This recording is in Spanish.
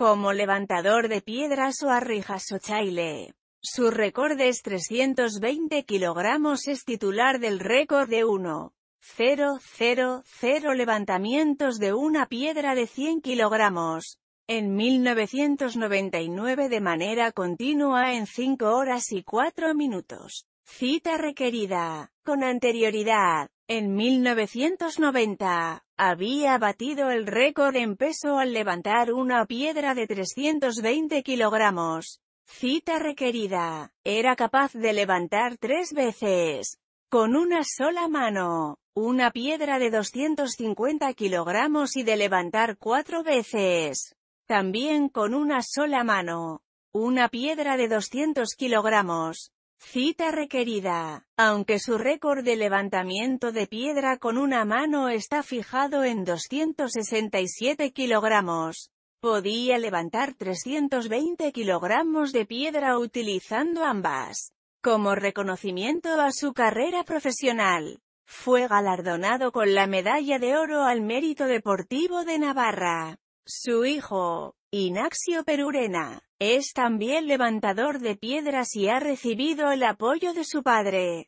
como levantador de piedras o arrijas o chaile. Su récord es 320 kilogramos, es titular del récord de 1. levantamientos de una piedra de 100 kilogramos. En 1999 de manera continua en 5 horas y 4 minutos. Cita requerida. Con anterioridad. En 1990, había batido el récord en peso al levantar una piedra de 320 kilogramos. Cita requerida. Era capaz de levantar tres veces, con una sola mano, una piedra de 250 kilogramos y de levantar cuatro veces, también con una sola mano, una piedra de 200 kilogramos. Cita requerida. Aunque su récord de levantamiento de piedra con una mano está fijado en 267 kilogramos, podía levantar 320 kilogramos de piedra utilizando ambas. Como reconocimiento a su carrera profesional, fue galardonado con la Medalla de Oro al Mérito Deportivo de Navarra. Su hijo, Inaxio Perurena. Es también levantador de piedras y ha recibido el apoyo de su padre.